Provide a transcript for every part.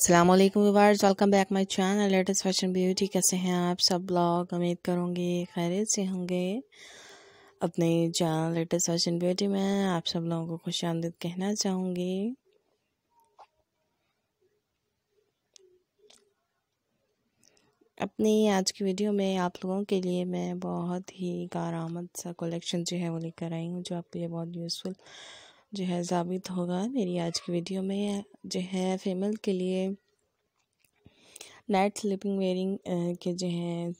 असलम वालेकुम welcome back my channel latest fashion beauty कैसे हैं आप सब ब्लॉग उम्मीद करूँगी खैरियत से होंगे अपने चैनल लेटेस्ट फैशन ब्यूटी में आप सब लोगों को खुश आमदीद कहना चाहूँगी अपनी आज की वीडियो में आप लोगों के लिए मैं बहुत ही कार सा कलेक्शन जो है वो लेकर आई हूँ जो आपके लिए बहुत यूज़फुल जो है साबित होगा मेरी आज की वीडियो में जो है फीमेल के लिए नाइट स्लीपिंग वेयरिंग के जो है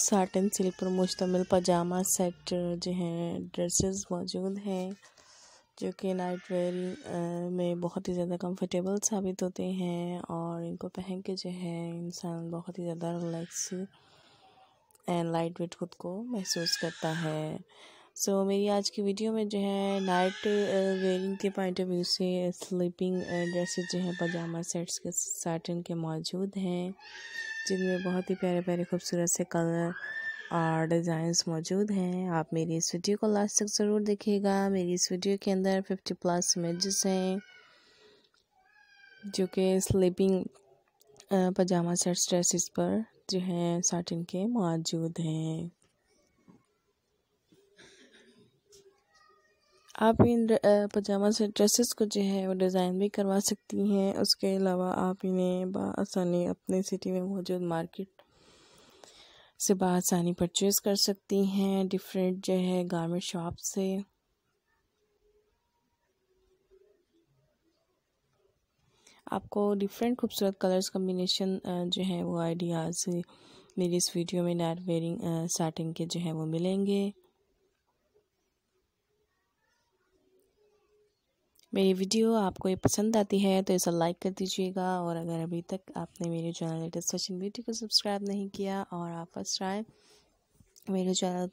साटन सिल्क पर मुश्तमिल पजामा सेट जो है ड्रेसेस मौजूद हैं जो कि नाइट वेयरिंग में बहुत ही ज़्यादा कंफर्टेबल साबित होते हैं और इनको पहन के जो है इंसान बहुत ही ज़्यादा रिलैक्स एंड लाइट वेट खुद को महसूस करता है सो so, मेरी आज की वीडियो में जो है नाइट वेयरिंग uh, के पॉइंट ऑफ व्यू से स्लीपिंग ड्रेसेस uh, जो है पजामा सेट्स के साटन के मौजूद हैं जिनमें बहुत ही प्यारे प्यारे खूबसूरत से कलर और डिज़ाइंस मौजूद हैं आप मेरी इस वीडियो को लास्ट तक ज़रूर देखिएगा मेरी इस वीडियो के अंदर फिफ्टी प्लस इमेजेस हैं जो कि स्लीपिंग पजामा सेट्स ड्रेसेस पर जो हैं साटिन के मौजूद हैं आप इन पजामा से ड्रेसेस को जो है वो डिज़ाइन भी करवा सकती हैं उसके अलावा आप इन्हें बसानी अपने सिटी में मौजूद मार्केट से बसानी परचेज़ कर सकती हैं डिफरेंट जो है गारमेंट शॉप से आपको डिफरेंट खूबसूरत कलर्स कम्बिनेशन जो है वो आइडियाज़ मेरी इस वीडियो में नाइट वेयरिंग साटिन के जो है वो मिलेंगे मेरी वीडियो आपको ये पसंद आती है तो इसे लाइक कर दीजिएगा और अगर अभी तक आपने मेरे चैनल लेटेस्ट फैशन वीडियो को सब्सक्राइब नहीं किया और आप फर्स्ट टाइम मेरे चैनल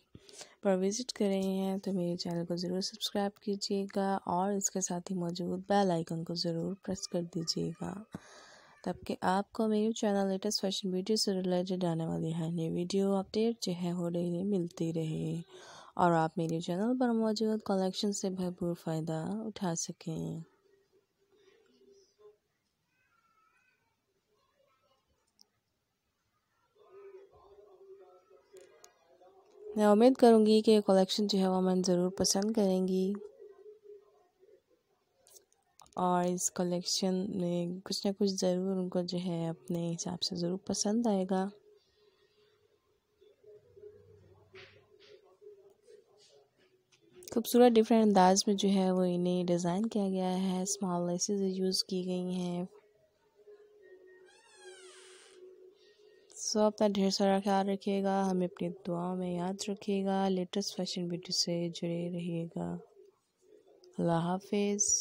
पर विज़िट कर रहे हैं तो मेरे चैनल को ज़रूर सब्सक्राइब कीजिएगा और इसके साथ ही मौजूद बेल आइकन को ज़रूर प्रेस कर दीजिएगा तब के आपको मेरे चैनल लेटेस्ट फैशन वीडियो से रिलेटेड आने वाली है नई वीडियो अपडेट जो है वो डेली मिलती रहे और आप मेरे चैनल पर मौजूद कलेक्शन से भरपूर फ़ायदा उठा सकें मैं उम्मीद करूंगी कि कलेक्शन जो है वो मैं ज़रूर पसंद करेंगी और इस कलेक्शन में कुछ ना कुछ ज़रूर उनको जो है अपने हिसाब से ज़रूर पसंद आएगा खूबसूरत डिफरेंट अंदाज में जो है वो इन्हें डिज़ाइन किया गया है स्मॉल लेसेस यूज़ की गई हैं सो so, अपना ढेर सारा ख्याल रखिएगा हमें अपनी दुआओं में याद रखिएगा लेटेस्ट फैशन वीडियो से जुड़े रहिएगा अल्लाह हाफिज़